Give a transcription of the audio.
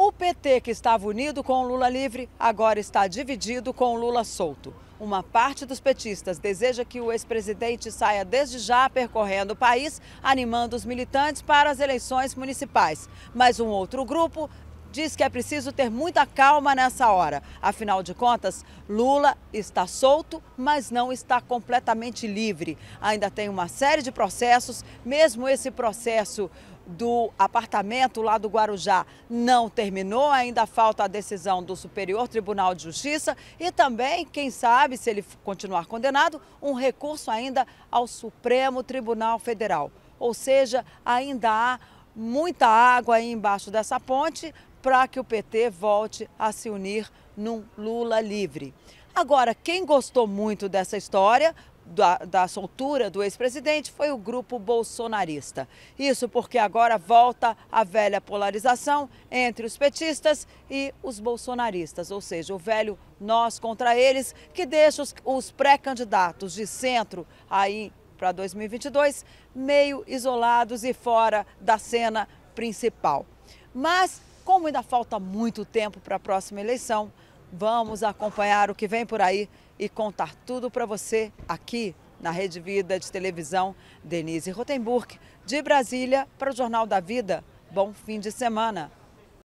O PT, que estava unido com o Lula livre, agora está dividido com o Lula solto. Uma parte dos petistas deseja que o ex-presidente saia desde já percorrendo o país, animando os militantes para as eleições municipais. Mas um outro grupo diz que é preciso ter muita calma nessa hora. Afinal de contas, Lula está solto, mas não está completamente livre. Ainda tem uma série de processos, mesmo esse processo do apartamento lá do Guarujá não terminou, ainda falta a decisão do Superior Tribunal de Justiça e também, quem sabe, se ele continuar condenado, um recurso ainda ao Supremo Tribunal Federal. Ou seja, ainda há muita água aí embaixo dessa ponte para que o PT volte a se unir num Lula livre. Agora, quem gostou muito dessa história da, da, soltura do ex-presidente foi o grupo bolsonarista. Isso porque agora volta a velha polarização entre os petistas e os bolsonaristas, ou seja, o velho nós contra eles, que deixa os, os pré-candidatos de centro aí para 2022 meio isolados e fora da cena principal. Mas, como ainda falta muito tempo para a próxima eleição, vamos acompanhar o que vem por aí e contar tudo para você aqui na Rede Vida de Televisão. Denise Rotenburg, de Brasília, para o Jornal da Vida. Bom fim de semana.